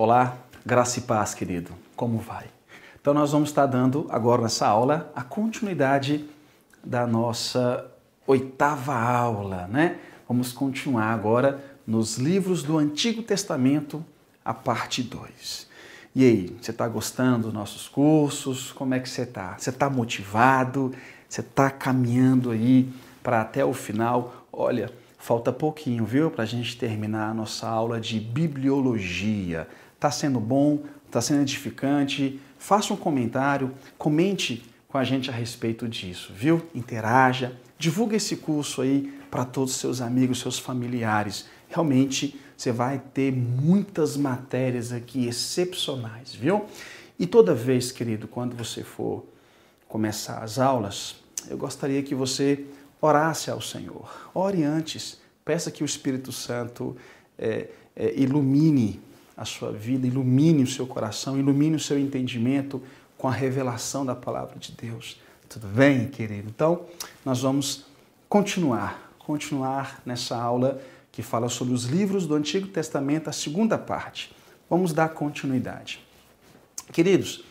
Olá, graça e paz, querido. Como vai? Então nós vamos estar dando agora nessa aula a continuidade da nossa oitava aula, né? Vamos continuar agora nos livros do Antigo Testamento, a parte 2. E aí, você está gostando dos nossos cursos? Como é que você está? Você está motivado? Você está caminhando aí para até o final? Olha, falta pouquinho, viu, para a gente terminar a nossa aula de bibliologia Está sendo bom? Está sendo edificante? Faça um comentário, comente com a gente a respeito disso, viu? Interaja, divulga esse curso aí para todos os seus amigos, seus familiares. Realmente você vai ter muitas matérias aqui excepcionais, viu? E toda vez, querido, quando você for começar as aulas, eu gostaria que você orasse ao Senhor. Ore antes, peça que o Espírito Santo é, é, ilumine a sua vida, ilumine o seu coração, ilumine o seu entendimento com a revelação da palavra de Deus. Tudo bem, querido? Então, nós vamos continuar, continuar nessa aula que fala sobre os livros do Antigo Testamento, a segunda parte. Vamos dar continuidade. Queridos,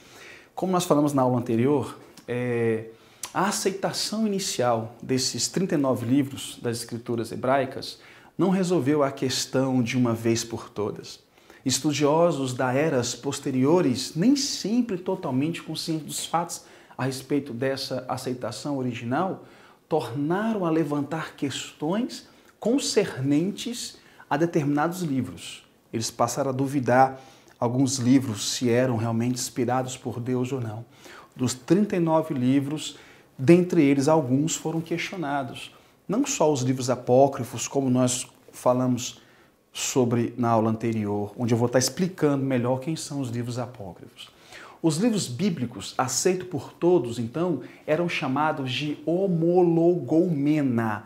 como nós falamos na aula anterior, é, a aceitação inicial desses 39 livros das Escrituras Hebraicas não resolveu a questão de uma vez por todas. Estudiosos da eras posteriores nem sempre totalmente conscientes dos fatos a respeito dessa aceitação original tornaram a levantar questões concernentes a determinados livros. Eles passaram a duvidar alguns livros se eram realmente inspirados por Deus ou não. Dos 39 livros, dentre eles alguns foram questionados. Não só os livros apócrifos, como nós falamos sobre na aula anterior, onde eu vou estar explicando melhor quem são os livros apócrifos. Os livros bíblicos, aceito por todos, então, eram chamados de homologomena.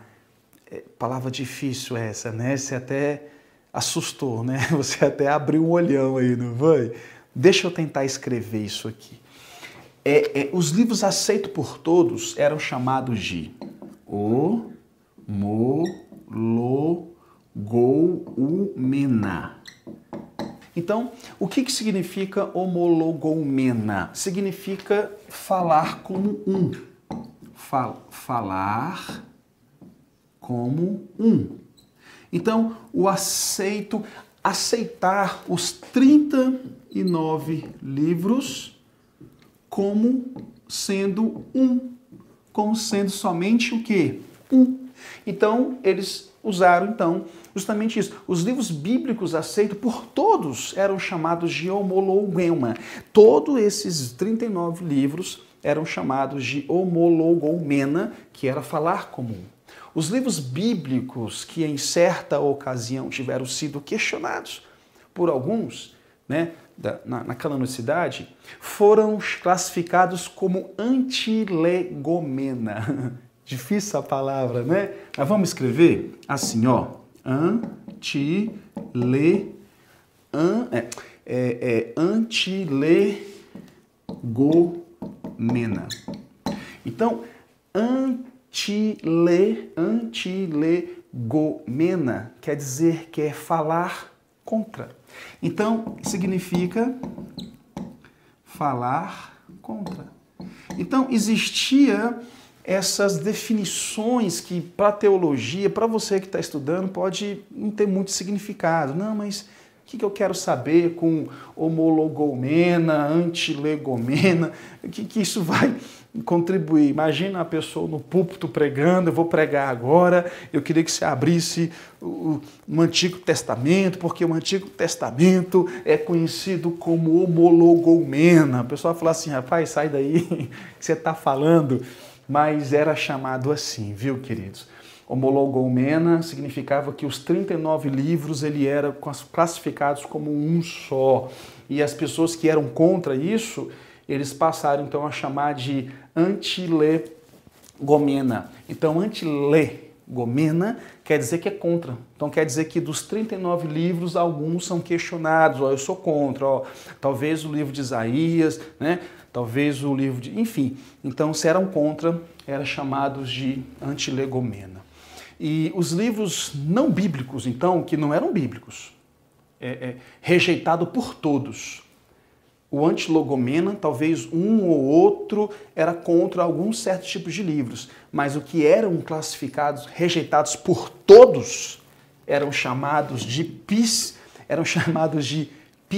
É, palavra difícil essa, né? Você até assustou, né? Você até abriu um olhão aí, não foi? Deixa eu tentar escrever isso aqui. É, é, os livros aceitos por todos eram chamados de homologomena Goumena. Então, o que, que significa homologoumena? Significa falar como um. Fal falar como um. Então, o aceito, aceitar os 39 livros como sendo um, como sendo somente o quê? Um. Então, eles usaram então justamente isso. Os livros bíblicos aceitos por todos eram chamados de homologuema. Todos esses 39 livros eram chamados de homologomena, que era falar comum. Os livros bíblicos que em certa ocasião tiveram sido questionados por alguns, né, na, na canonicidade, foram classificados como antilegomena. Difícil a palavra, né? Mas vamos escrever assim, ó. Antile. An, é, é, é antilegomena. Então, antile, antilegomena quer dizer que é falar contra. Então, significa falar contra. Então, existia essas definições que para a teologia, para você que está estudando, pode não ter muito significado. Não, mas o que, que eu quero saber com homologomena, antilegomena? O que, que isso vai contribuir? Imagina a pessoa no púlpito pregando, eu vou pregar agora, eu queria que você abrisse o, o Antigo Testamento, porque o Antigo Testamento é conhecido como homologomena. O pessoal fala assim, rapaz, sai daí, que você está falando mas era chamado assim, viu, queridos? Homologomena significava que os 39 livros ele era classificados como um só. E as pessoas que eram contra isso, eles passaram então a chamar de antilegomena. Então, antilegomena quer dizer que é contra. Então quer dizer que dos 39 livros, alguns são questionados. Ó, eu sou contra, ó, talvez o livro de Isaías, né? talvez o livro de. Enfim, então se eram contra, eram chamados de antilegomena. E os livros não bíblicos, então, que não eram bíblicos, é, é, rejeitado por todos. O antilogomena, talvez um ou outro, era contra alguns certos tipos de livros, mas o que eram classificados, rejeitados por todos, eram chamados de pis, eram chamados de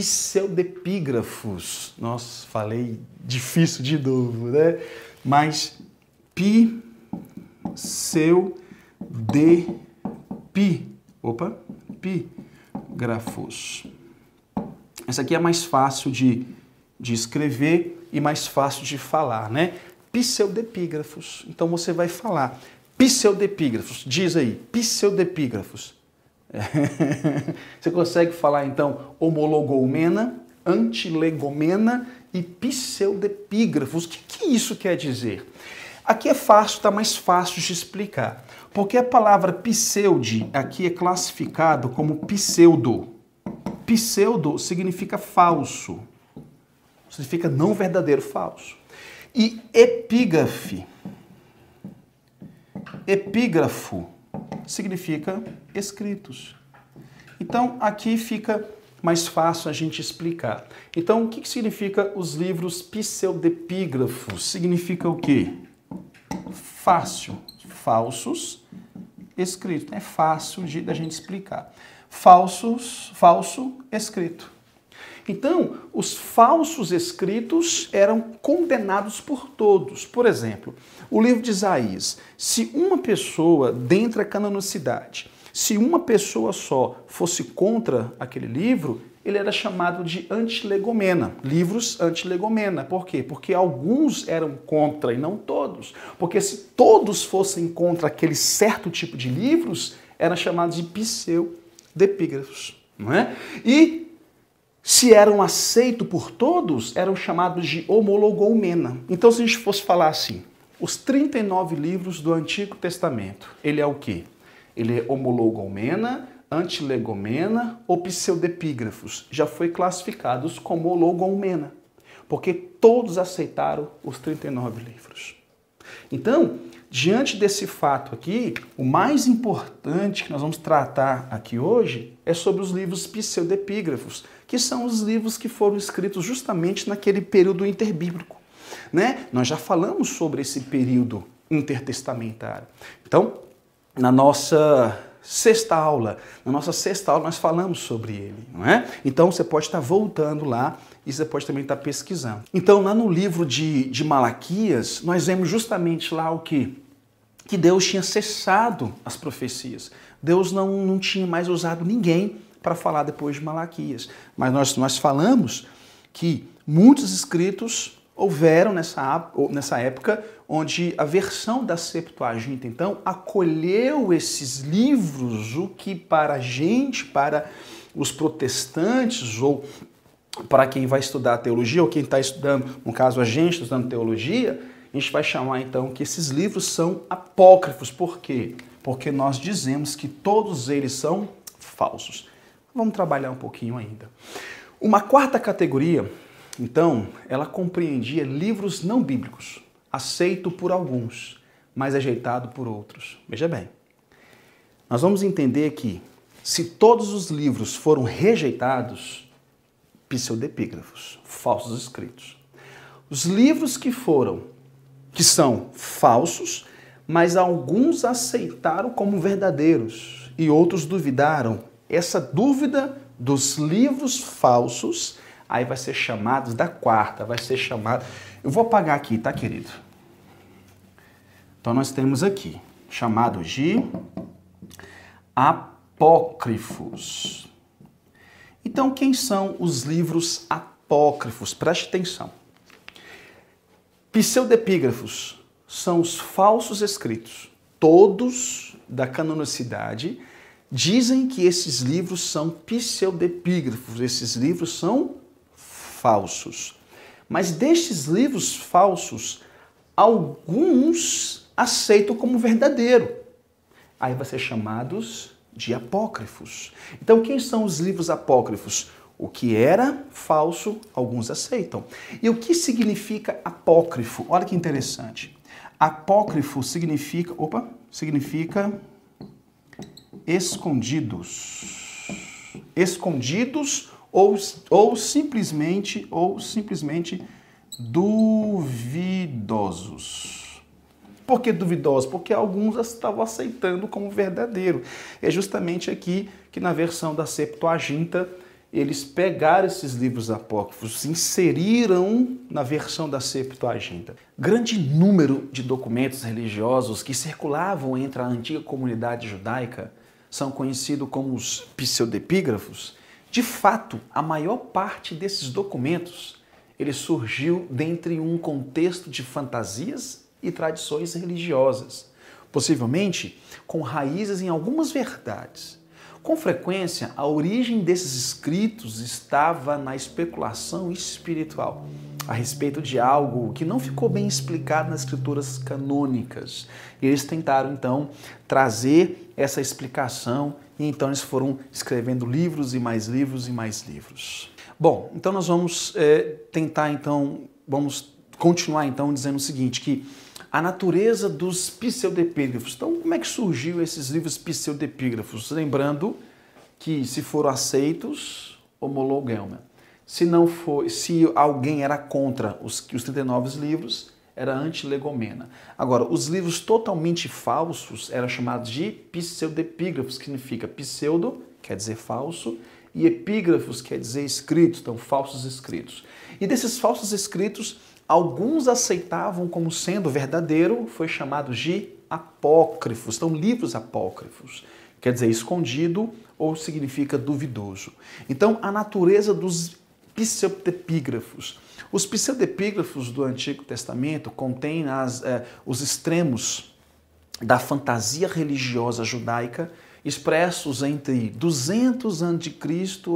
pseudepígrafos. Nossa, falei difícil de novo, né? Mas pi, seu, de, pi, opa, grafos. Essa aqui é mais fácil de, de escrever e mais fácil de falar, né? Pseudepígrafos. Então você vai falar pseudepígrafos. Diz aí, pseudepígrafos. Você consegue falar então homologomena, antilegomena e pseudepígrafos. O que, que isso quer dizer? Aqui é fácil, está mais fácil de explicar, porque a palavra pseude aqui é classificado como pseudo. Pseudo significa falso, significa não verdadeiro, falso. E epígrafe, epígrafo significa escritos. Então, aqui fica mais fácil a gente explicar. Então, o que, que significa os livros pseudepígrafos? Significa o quê? Fácil, falsos, escrito. É fácil de da gente explicar. Falsos, falso, escrito. Então, os falsos escritos eram condenados por todos. Por exemplo, o livro de Isaías: se uma pessoa dentro da canonicidade, se uma pessoa só fosse contra aquele livro, ele era chamado de antilegomena, livros antilegomena. Por quê? Porque alguns eram contra e não todos. Porque se todos fossem contra aquele certo tipo de livros, eram chamados de pseudepígrafos, Não é? E se eram aceitos por todos, eram chamados de homologoumena. Então, se a gente fosse falar assim, os 39 livros do Antigo Testamento, ele é o quê? Ele é homologoumena, antilegomena ou pseudepígrafos. Já foi classificados como homologoumena, porque todos aceitaram os 39 livros. Então, diante desse fato aqui, o mais importante que nós vamos tratar aqui hoje é sobre os livros pseudepígrafos, que são os livros que foram escritos justamente naquele período interbíblico. Né? Nós já falamos sobre esse período intertestamentário. Então, na nossa sexta aula. Na nossa sexta aula nós falamos sobre ele, não é? Então você pode estar voltando lá e você pode também estar pesquisando. Então lá no livro de, de Malaquias, nós vemos justamente lá o que? Que Deus tinha cessado as profecias. Deus não, não tinha mais usado ninguém para falar depois de Malaquias. Mas nós, nós falamos que muitos escritos houveram nessa, nessa época onde a versão da Septuaginta, então, acolheu esses livros, o que para a gente, para os protestantes ou para quem vai estudar teologia ou quem está estudando, no caso a gente tá estudando teologia, a gente vai chamar então que esses livros são apócrifos. Por quê? Porque nós dizemos que todos eles são falsos. Vamos trabalhar um pouquinho ainda. Uma quarta categoria, então, ela compreendia livros não bíblicos aceito por alguns, mas rejeitado por outros. Veja bem, nós vamos entender que se todos os livros foram rejeitados, pseudepígrafos, falsos escritos. Os livros que foram, que são falsos, mas alguns aceitaram como verdadeiros e outros duvidaram. Essa dúvida dos livros falsos aí vai ser chamado da quarta, vai ser chamado. Eu vou apagar aqui, tá, querido? Então nós temos aqui, chamados de apócrifos. Então quem são os livros apócrifos? Preste atenção. Pseudepígrafos são os falsos escritos. Todos da canonicidade dizem que esses livros são pseudepígrafos, esses livros são falsos. Mas destes livros falsos, alguns aceito como verdadeiro. Aí vai ser chamados de apócrifos. Então, quem são os livros apócrifos? O que era falso, alguns aceitam. E o que significa apócrifo? Olha que interessante. Apócrifo significa, opa, significa escondidos. Escondidos ou, ou simplesmente ou simplesmente duvidosos. Por que duvidosos? Porque alguns estavam aceitando como verdadeiro. É justamente aqui que na versão da Septuaginta eles pegaram esses livros apócrifos, inseriram na versão da Septuaginta. Grande número de documentos religiosos que circulavam entre a antiga comunidade judaica são conhecidos como os pseudepígrafos. De fato, a maior parte desses documentos ele surgiu dentre um contexto de fantasias e tradições religiosas, possivelmente com raízes em algumas verdades. Com frequência, a origem desses escritos estava na especulação espiritual a respeito de algo que não ficou bem explicado nas escrituras canônicas. Eles tentaram então trazer essa explicação e então eles foram escrevendo livros e mais livros e mais livros. Bom, então nós vamos é, tentar então vamos continuar então dizendo o seguinte que a natureza dos pseudepígrafos. Então, como é que surgiu esses livros pseudepígrafos? Lembrando que se foram aceitos, homologou Se não foi, se alguém era contra os, os 39 livros, era antilegomena. Agora, os livros totalmente falsos eram chamados de pseudepígrafos, que significa pseudo, quer dizer falso, e epígrafos, quer dizer escritos, então falsos escritos. E desses falsos escritos, alguns aceitavam como sendo verdadeiro, foi chamado de apócrifos, então livros apócrifos, quer dizer escondido ou significa duvidoso. Então a natureza dos pseudepígrafos. Os pseudepígrafos do Antigo Testamento contêm as, eh, os extremos da fantasia religiosa judaica expressos entre 200 a.C.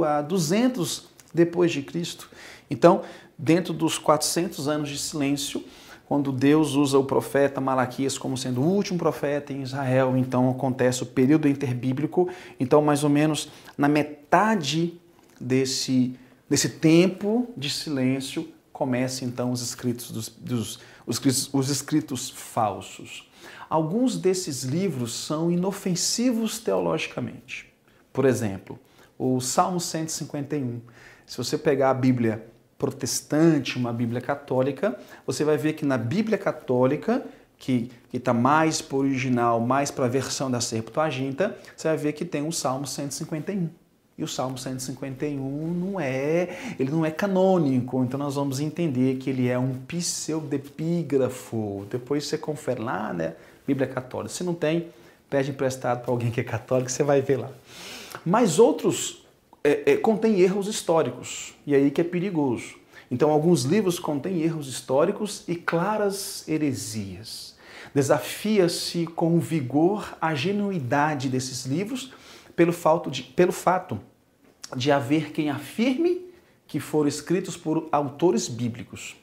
a 200 depois de Cristo. Então, dentro dos 400 anos de silêncio, quando Deus usa o profeta Malaquias como sendo o último profeta em Israel, então acontece o período interbíblico, então mais ou menos na metade desse, desse tempo de silêncio começam então os escritos, dos, dos os, escritos, os escritos falsos. Alguns desses livros são inofensivos teologicamente. Por exemplo, o Salmo 151. Se você pegar a Bíblia protestante, uma Bíblia católica, você vai ver que na Bíblia católica, que está mais para o original, mais para a versão da Septuaginta, você vai ver que tem o Salmo 151. E o Salmo 151 não é, ele não é canônico, então nós vamos entender que ele é um pseudepígrafo. Depois você confere lá, né? Bíblia Católica. Se não tem, pede emprestado para alguém que é católico, você vai ver lá. Mas outros é, é, contém erros históricos, e é aí que é perigoso. Então, alguns livros contêm erros históricos e claras heresias. Desafia-se com vigor a genuidade desses livros pelo, fato de, pelo fato de haver quem afirme que foram escritos por autores bíblicos.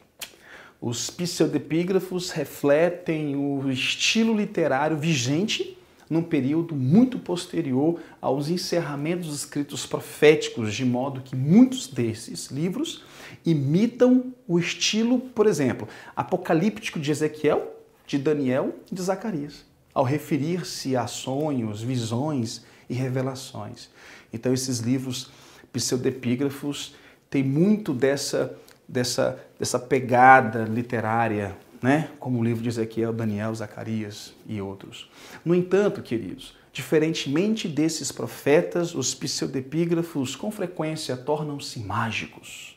Os pseudepígrafos refletem o estilo literário vigente num período muito posterior aos encerramentos dos escritos proféticos, de modo que muitos desses livros imitam o estilo, por exemplo, apocalíptico de Ezequiel, de Daniel e de Zacarias, ao referir-se a sonhos, visões e revelações. Então, esses livros pseudepígrafos têm muito dessa, dessa, dessa pegada literária né? como o livro de Ezequiel, Daniel, Zacarias e outros. No entanto, queridos, diferentemente desses profetas, os pseudepígrafos com frequência tornam-se mágicos.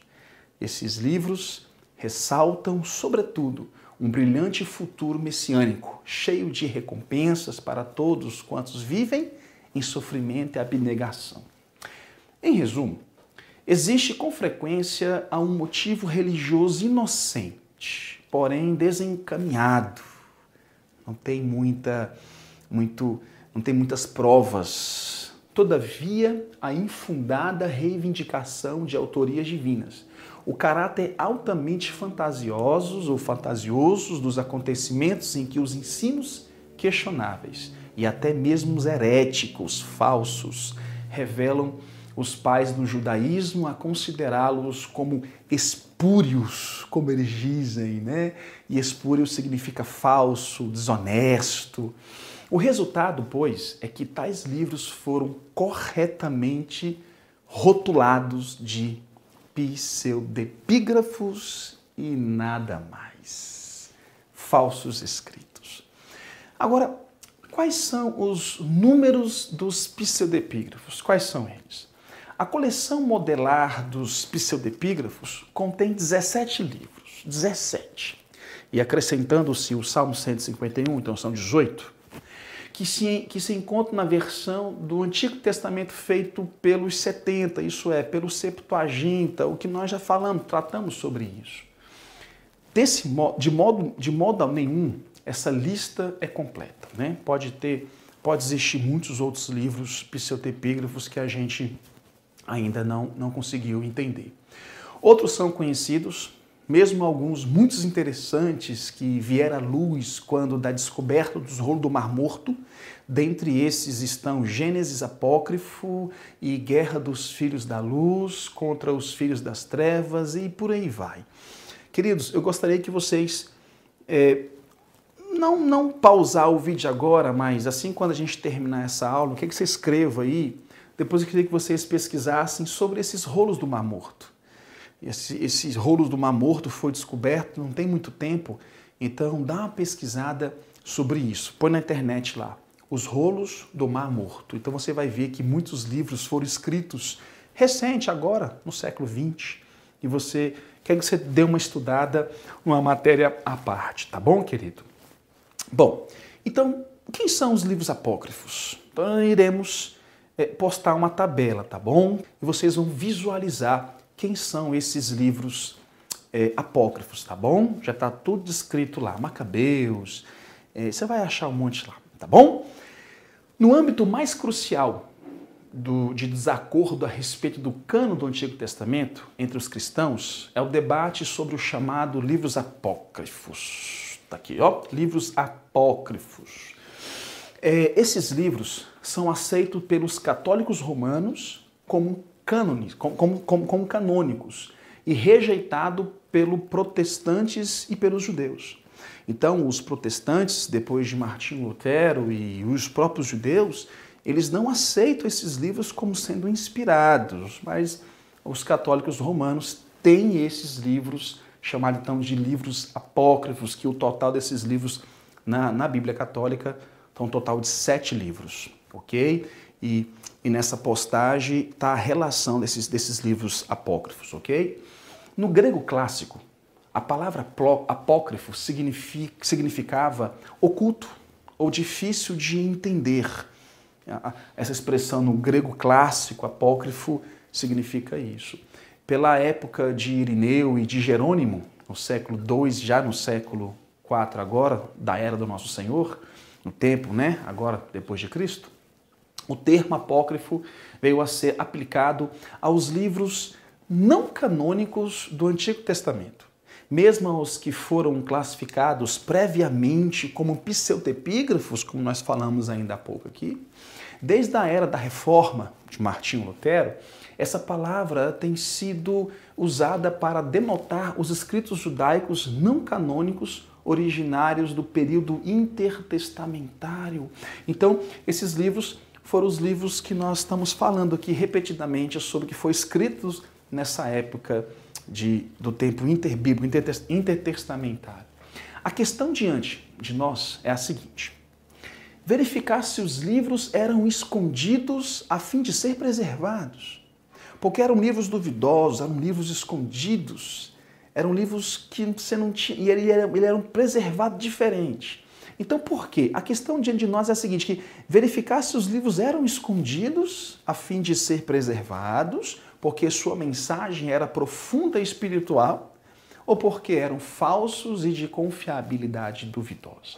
Esses livros ressaltam, sobretudo, um brilhante futuro messiânico, cheio de recompensas para todos quantos vivem em sofrimento e abnegação. Em resumo, existe com frequência a um motivo religioso inocente porém desencaminhado. Não tem muita muito não tem muitas provas. Todavia, a infundada reivindicação de autorias divinas, o caráter altamente fantasiosos ou fantasiosos dos acontecimentos em que os ensinos questionáveis e até mesmo os heréticos, falsos, revelam os pais do judaísmo a considerá-los como espúrios, como eles dizem, né? E espúrio significa falso, desonesto. O resultado, pois, é que tais livros foram corretamente rotulados de pseudepígrafos e nada mais. Falsos escritos. Agora, quais são os números dos pseudepígrafos? Quais são eles? A coleção modelar dos pseudepígrafos contém 17 livros, 17. E acrescentando-se o Salmo 151, então são 18, que se, que se encontra na versão do Antigo Testamento feito pelos 70, isso é, pelo Septuaginta, o que nós já falamos, tratamos sobre isso. Desse, de, modo, de modo nenhum, essa lista é completa. Né? Pode ter, pode existir muitos outros livros pseudepígrafos que a gente ainda não, não conseguiu entender. Outros são conhecidos, mesmo alguns muito interessantes que vieram à luz quando da descoberta dos rolos do Mar Morto. Dentre esses estão Gênesis Apócrifo e Guerra dos Filhos da Luz contra os Filhos das Trevas e por aí vai. Queridos, eu gostaria que vocês é, não, não pausar o vídeo agora, mas assim quando a gente terminar essa aula, o que, é que você escreva aí? Depois eu queria que vocês pesquisassem sobre esses rolos do Mar Morto. Esse, esses rolos do Mar Morto foi descoberto não tem muito tempo, então dá uma pesquisada sobre isso. Põe na internet lá, os rolos do Mar Morto. Então você vai ver que muitos livros foram escritos recente, agora, no século XX, e você quer que você dê uma estudada, uma matéria à parte, tá bom, querido? Bom, então, quem são os livros apócrifos? Então, iremos é, postar uma tabela, tá bom? E vocês vão visualizar quem são esses livros é, apócrifos, tá bom? Já está tudo descrito lá, Macabeus, é, você vai achar um monte lá, tá bom? No âmbito mais crucial do, de desacordo a respeito do cano do Antigo Testamento entre os cristãos é o debate sobre o chamado livros apócrifos. Tá aqui, ó, livros apócrifos. É, esses livros são aceitos pelos católicos romanos como cânones, como, como, como canônicos, e rejeitado pelos protestantes e pelos judeus. Então, os protestantes, depois de Martinho Lutero e os próprios judeus, eles não aceitam esses livros como sendo inspirados, mas os católicos romanos têm esses livros, chamados então de livros apócrifos, que o total desses livros na, na Bíblia Católica são então, um total de sete livros ok? E, e nessa postagem está a relação desses, desses livros apócrifos, ok? No grego clássico, a palavra apócrifo significava oculto ou difícil de entender. Essa expressão no grego clássico, apócrifo, significa isso. Pela época de Irineu e de Jerônimo, no século II, já no século IV agora, da era do nosso Senhor, no tempo, né? Agora, depois de Cristo, o termo apócrifo veio a ser aplicado aos livros não canônicos do Antigo Testamento, mesmo aos que foram classificados previamente como pseudepígrafos, como nós falamos ainda há pouco aqui. Desde a era da Reforma de Martinho Lutero, essa palavra tem sido usada para denotar os escritos judaicos não canônicos originários do período intertestamentário. Então, esses livros foram os livros que nós estamos falando aqui repetidamente sobre que foi escritos nessa época de, do tempo interbíblico, intertestamentário. A questão diante de nós é a seguinte: verificar se os livros eram escondidos a fim de ser preservados. Porque eram livros duvidosos, eram livros escondidos, eram livros que você não tinha. E eles eram preservados diferente. Então, por quê? A questão diante de nós é a seguinte, que verificar se os livros eram escondidos a fim de ser preservados, porque sua mensagem era profunda e espiritual, ou porque eram falsos e de confiabilidade duvidosa.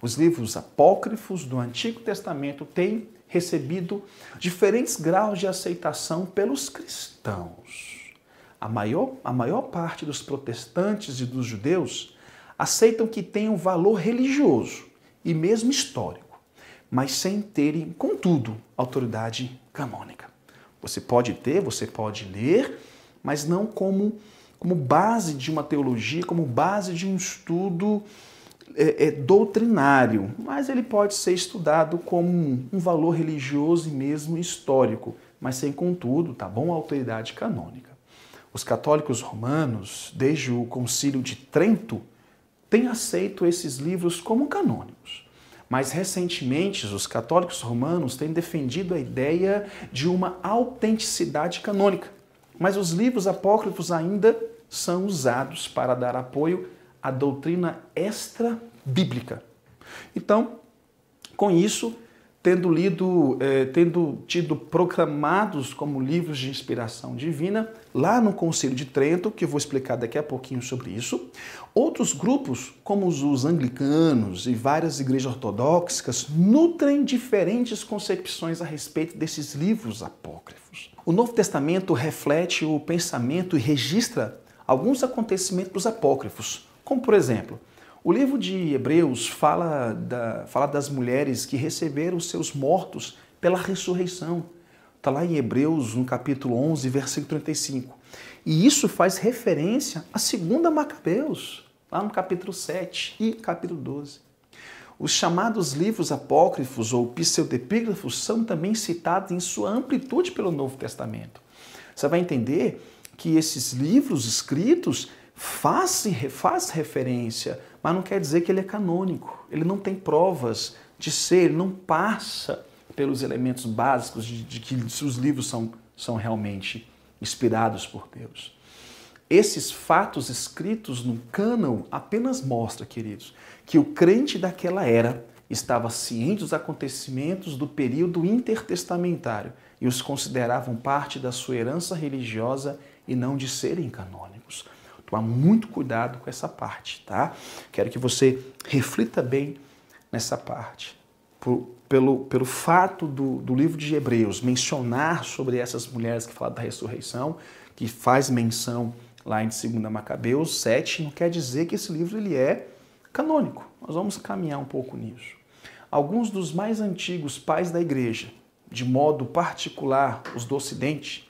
Os livros apócrifos do Antigo Testamento têm recebido diferentes graus de aceitação pelos cristãos. A maior, a maior parte dos protestantes e dos judeus aceitam que tem um valor religioso e mesmo histórico, mas sem terem, contudo, autoridade canônica. Você pode ter, você pode ler, mas não como, como base de uma teologia, como base de um estudo é, é, doutrinário, mas ele pode ser estudado como um, um valor religioso e mesmo histórico, mas sem, contudo, tá bom, autoridade canônica. Os católicos romanos, desde o Concílio de Trento, tem aceito esses livros como canônicos. Mas recentemente, os católicos romanos têm defendido a ideia de uma autenticidade canônica. Mas os livros apócrifos ainda são usados para dar apoio à doutrina extra-bíblica. Então, com isso, tendo lido, é, tendo tido proclamados como livros de inspiração divina lá no Concílio de Trento, que eu vou explicar daqui a pouquinho sobre isso. Outros grupos, como os anglicanos e várias igrejas ortodoxas, nutrem diferentes concepções a respeito desses livros apócrifos. O Novo Testamento reflete o pensamento e registra alguns acontecimentos apócrifos, como por exemplo, o livro de Hebreus fala, da, fala das mulheres que receberam seus mortos pela ressurreição. Está lá em Hebreus, no capítulo 11, versículo 35. E isso faz referência à segunda Macabeus, lá no capítulo 7 e capítulo 12. Os chamados livros apócrifos ou pseudepígrafos são também citados em sua amplitude pelo Novo Testamento. Você vai entender que esses livros escritos fazem faz referência mas não quer dizer que ele é canônico. Ele não tem provas de ser, não passa pelos elementos básicos de, de que os livros são, são realmente inspirados por Deus. Esses fatos escritos no cânon apenas mostram, queridos, que o crente daquela era estava ciente dos acontecimentos do período intertestamentário e os consideravam parte da sua herança religiosa e não de serem canônicos. Tomar muito cuidado com essa parte, tá? Quero que você reflita bem nessa parte. Por, pelo, pelo fato do, do livro de Hebreus mencionar sobre essas mulheres que falam da ressurreição, que faz menção lá em 2 Macabeus 7, não quer dizer que esse livro ele é canônico. Nós vamos caminhar um pouco nisso. Alguns dos mais antigos pais da igreja, de modo particular os do Ocidente,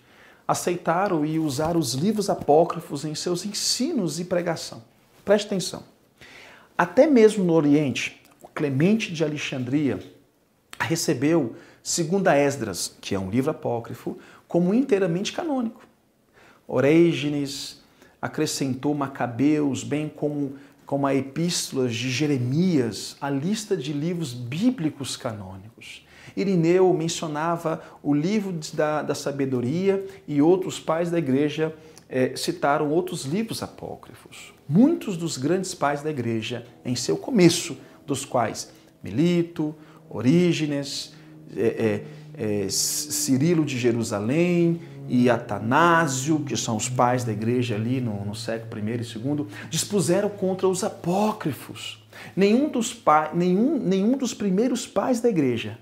aceitaram e usaram os livros apócrifos em seus ensinos e pregação. Preste atenção. Até mesmo no Oriente, o Clemente de Alexandria recebeu, segundo a Esdras, que é um livro apócrifo, como inteiramente canônico. Orígenes acrescentou Macabeus, bem como, como a epístolas de Jeremias, a lista de livros bíblicos canônicos. Irineu mencionava o livro da, da sabedoria e outros pais da igreja é, citaram outros livros apócrifos. Muitos dos grandes pais da igreja, em seu começo, dos quais Melito, Orígenes, é, é, Cirilo de Jerusalém e Atanásio, que são os pais da igreja ali no, no século I e II, dispuseram contra os apócrifos. Nenhum dos, pa, nenhum, nenhum dos primeiros pais da igreja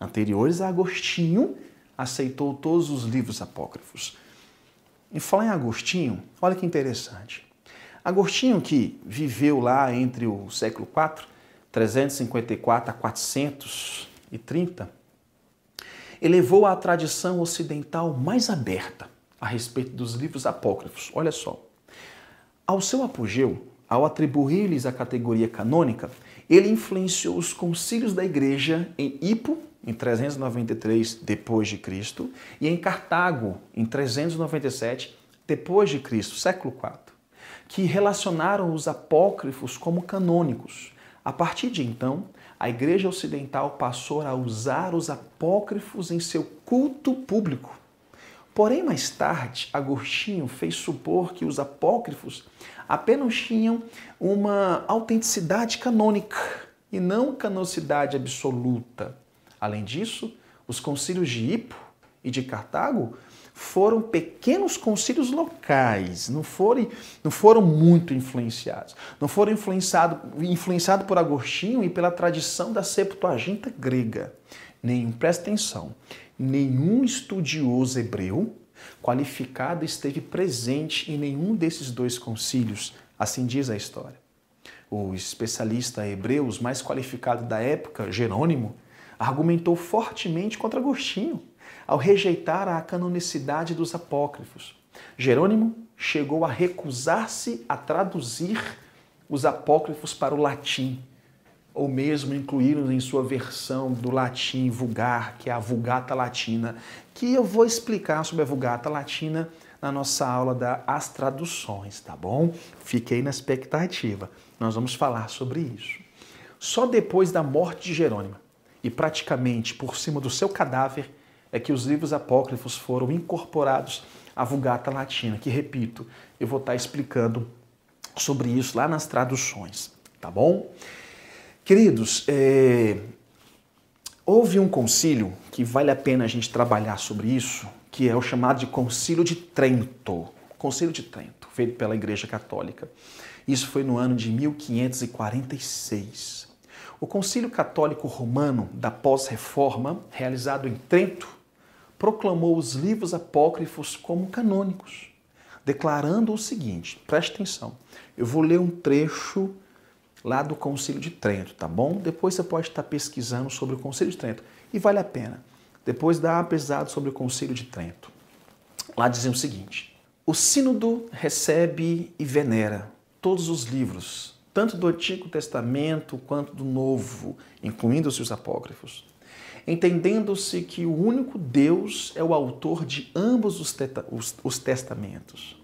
anteriores a Agostinho, aceitou todos os livros apócrifos. E falar em Agostinho, olha que interessante. Agostinho, que viveu lá entre o século IV, 354 a 430, elevou a tradição ocidental mais aberta a respeito dos livros apócrifos. Olha só. Ao seu apogeu, ao atribuir-lhes a categoria canônica, ele influenciou os concílios da igreja em Hipo, em 393 depois de Cristo, e em Cartago, em 397 depois de Cristo, século IV, que relacionaram os apócrifos como canônicos. A partir de então, a igreja ocidental passou a usar os apócrifos em seu culto público. Porém, mais tarde, Agostinho fez supor que os apócrifos apenas tinham uma autenticidade canônica e não canonicidade absoluta. Além disso, os concílios de Hipo e de Cartago foram pequenos concílios locais, não foram, não foram muito influenciados. Não foram influenciados influenciado por Agostinho e pela tradição da Septuaginta grega. Nenhum, presta atenção, nenhum estudioso hebreu qualificado esteve presente em nenhum desses dois concílios, assim diz a história. O especialista hebreu mais qualificado da época, Jerônimo, argumentou fortemente contra Agostinho ao rejeitar a canonicidade dos apócrifos. Jerônimo chegou a recusar-se a traduzir os apócrifos para o latim, ou mesmo incluí-los em sua versão do latim vulgar, que é a Vulgata Latina, que eu vou explicar sobre a Vulgata Latina na nossa aula das traduções, tá bom? Fiquei na expectativa. Nós vamos falar sobre isso. Só depois da morte de Jerônimo e praticamente por cima do seu cadáver é que os livros apócrifos foram incorporados à Vulgata Latina, que, repito, eu vou estar tá explicando sobre isso lá nas traduções, tá bom? Queridos, é... houve um concílio que vale a pena a gente trabalhar sobre isso, que é o chamado de Concílio de Trento. Concílio de Trento, feito pela Igreja Católica. Isso foi no ano de 1546. O Concílio Católico Romano da pós-reforma, realizado em Trento, proclamou os livros apócrifos como canônicos, declarando o seguinte: preste atenção, eu vou ler um trecho lá do Concílio de Trento, tá bom? Depois você pode estar pesquisando sobre o Concílio de Trento e vale a pena. Depois dá pesado sobre o Concílio de Trento. Lá dizem o seguinte: o Sínodo recebe e venera todos os livros, tanto do Antigo Testamento quanto do Novo, incluindo os seus apócrifos, entendendo-se que o único Deus é o autor de ambos os, os testamentos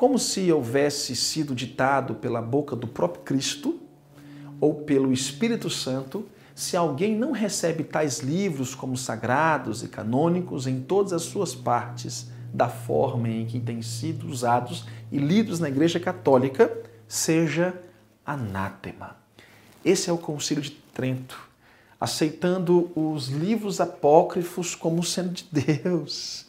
como se houvesse sido ditado pela boca do próprio Cristo ou pelo Espírito Santo, se alguém não recebe tais livros como sagrados e canônicos em todas as suas partes, da forma em que têm sido usados e lidos na Igreja Católica, seja anátema. Esse é o Concílio de Trento, aceitando os livros apócrifos como sendo de Deus.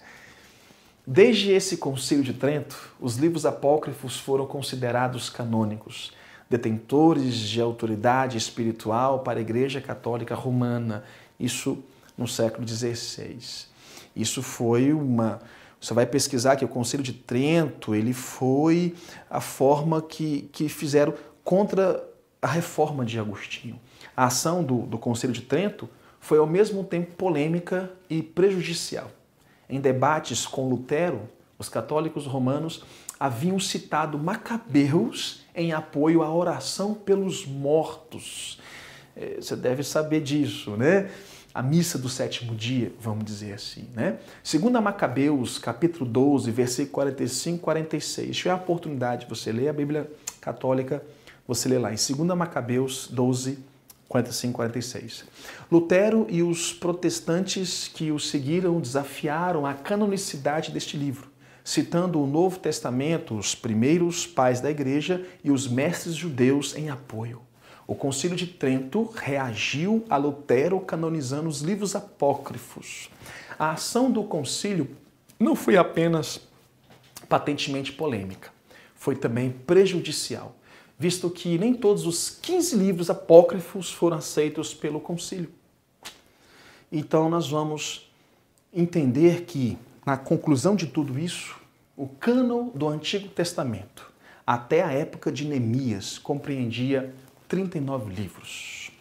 Desde esse Concílio de Trento, os livros apócrifos foram considerados canônicos, detentores de autoridade espiritual para a Igreja Católica Romana, isso no século XVI. Isso foi uma. Você vai pesquisar que o Concílio de Trento ele foi a forma que, que fizeram contra a reforma de Agostinho. A ação do, do Conselho de Trento foi ao mesmo tempo polêmica e prejudicial. Em debates com Lutero, os católicos romanos haviam citado Macabeus em apoio à oração pelos mortos. É, você deve saber disso, né? A missa do sétimo dia, vamos dizer assim, né? Segundo a Macabeus, capítulo 12, versículo 45 e 46. Tiver é a oportunidade, você lê a Bíblia Católica, você lê lá em 2 Macabeus 12, 45 45, 46. Lutero e os protestantes que o seguiram desafiaram a canonicidade deste livro, citando o Novo Testamento, os primeiros pais da igreja e os mestres judeus em apoio. O Concílio de Trento reagiu a Lutero canonizando os livros apócrifos. A ação do concílio não foi apenas patentemente polêmica, foi também prejudicial visto que nem todos os 15 livros apócrifos foram aceitos pelo concílio. Então nós vamos entender que na conclusão de tudo isso, o cânon do Antigo Testamento, até a época de Neemias, compreendia 39 livros.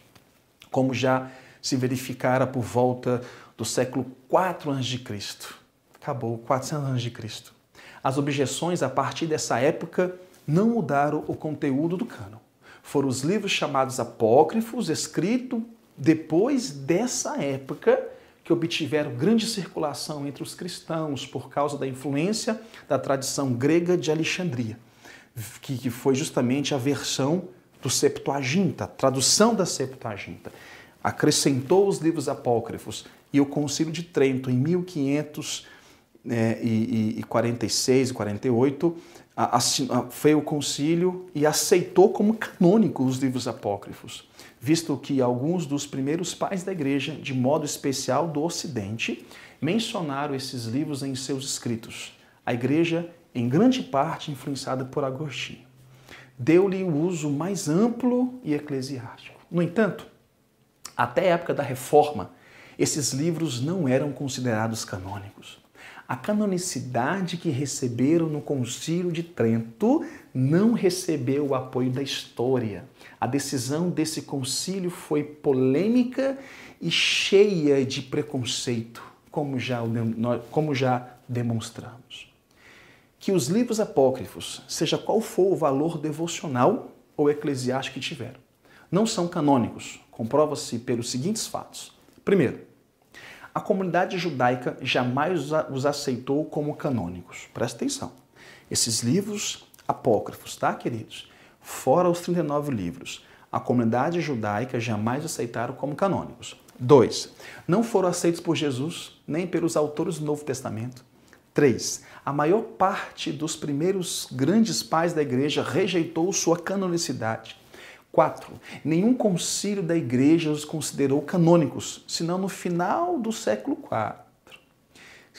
Como já se verificara por volta do século 4 a.C. Acabou, 400 a.C. As objeções a partir dessa época não mudaram o conteúdo do cânon. Foram os livros chamados apócrifos, escritos depois dessa época, que obtiveram grande circulação entre os cristãos por causa da influência da tradição grega de Alexandria, que foi justamente a versão do Septuaginta, tradução da Septuaginta. Acrescentou os livros apócrifos e o Concílio de Trento, em 1546 eh, e 48, foi o concílio e aceitou como canônico os livros apócrifos, visto que alguns dos primeiros pais da igreja, de modo especial do Ocidente, mencionaram esses livros em seus escritos. A igreja, em grande parte, influenciada por Agostinho, deu-lhe o uso mais amplo e eclesiástico. No entanto, até a época da Reforma, esses livros não eram considerados canônicos a canonicidade que receberam no Concílio de Trento não recebeu o apoio da história. A decisão desse concílio foi polêmica e cheia de preconceito, como já, como já demonstramos. Que os livros apócrifos, seja qual for o valor devocional ou eclesiástico que tiveram, não são canônicos. Comprova-se pelos seguintes fatos. Primeiro, a comunidade judaica jamais os aceitou como canônicos. Presta atenção. Esses livros apócrifos, tá, queridos? Fora os 39 livros, a comunidade judaica jamais aceitaram como canônicos. 2. Não foram aceitos por Jesus nem pelos autores do Novo Testamento. 3. A maior parte dos primeiros grandes pais da igreja rejeitou sua canonicidade. 4. Nenhum concílio da igreja os considerou canônicos, senão no final do século IV.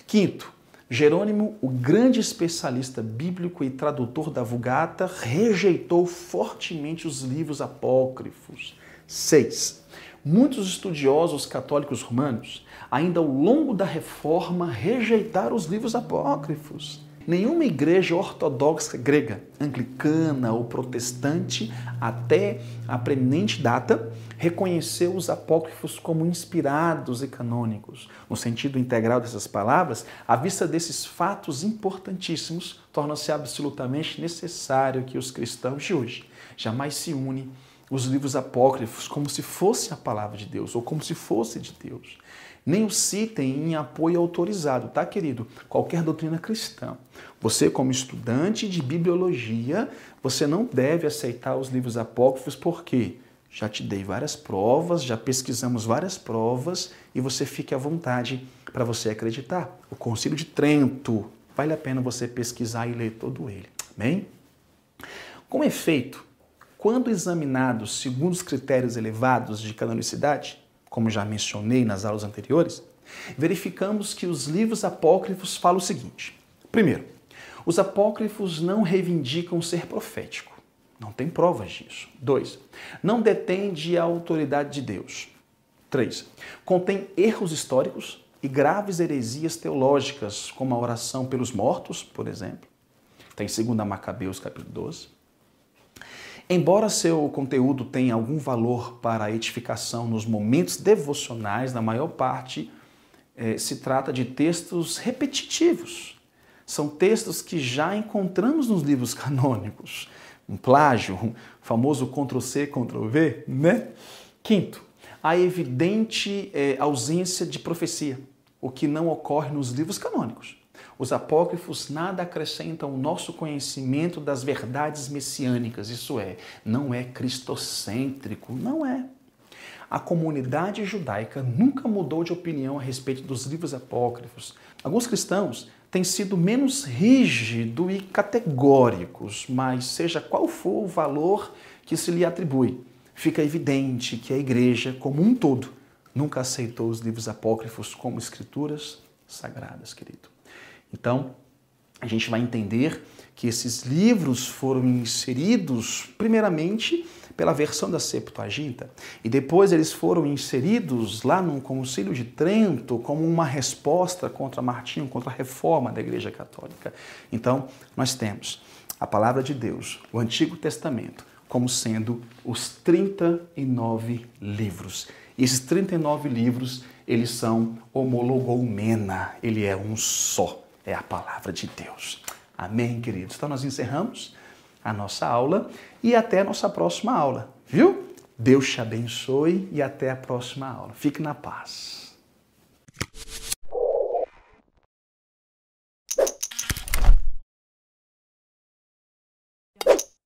Quinto, Jerônimo, o grande especialista bíblico e tradutor da Vulgata, rejeitou fortemente os livros apócrifos. 6. Muitos estudiosos católicos romanos, ainda ao longo da Reforma, rejeitaram os livros apócrifos. Nenhuma igreja ortodoxa grega, anglicana ou protestante, até a preeminente data, reconheceu os apócrifos como inspirados e canônicos. No sentido integral dessas palavras, à vista desses fatos importantíssimos, torna-se absolutamente necessário que os cristãos de hoje jamais se unem os livros apócrifos como se fosse a palavra de Deus ou como se fosse de Deus nem o citem em apoio autorizado, tá, querido? Qualquer doutrina cristã. Você, como estudante de bibliologia, você não deve aceitar os livros apócrifos, por quê? Já te dei várias provas, já pesquisamos várias provas e você fique à vontade para você acreditar. O Concílio de Trento, vale a pena você pesquisar e ler todo ele, bem? Com efeito, quando examinados segundo os critérios elevados de canonicidade, como já mencionei nas aulas anteriores, verificamos que os livros apócrifos falam o seguinte: primeiro, os apócrifos não reivindicam ser profético. Não tem provas disso. Dois, Não detende a autoridade de Deus. Três, Contém erros históricos e graves heresias teológicas, como a oração pelos mortos, por exemplo. Tem 2 Macabeus, capítulo 12. Embora seu conteúdo tenha algum valor para a edificação nos momentos devocionais, na maior parte é, se trata de textos repetitivos. São textos que já encontramos nos livros canônicos. Um plágio, um famoso Ctrl-C, Ctrl-V, né? Quinto, a evidente é, ausência de profecia, o que não ocorre nos livros canônicos. Os apócrifos nada acrescentam ao nosso conhecimento das verdades messiânicas, isso é, não é cristocêntrico, não é. A comunidade judaica nunca mudou de opinião a respeito dos livros apócrifos. Alguns cristãos têm sido menos rígidos e categóricos, mas seja qual for o valor que se lhe atribui, fica evidente que a igreja, como um todo, nunca aceitou os livros apócrifos como escrituras sagradas, querido. Então, a gente vai entender que esses livros foram inseridos, primeiramente, pela versão da Septuaginta, e depois eles foram inseridos lá no Concílio de Trento como uma resposta contra Martinho, contra a reforma da Igreja Católica. Então, nós temos a palavra de Deus, o Antigo Testamento, como sendo os 39 livros. E esses 39 livros, eles são homologomena, ele é um só é a palavra de Deus. Amém, queridos? Então nós encerramos a nossa aula e até a nossa próxima aula, viu? Deus te abençoe e até a próxima aula. Fique na paz.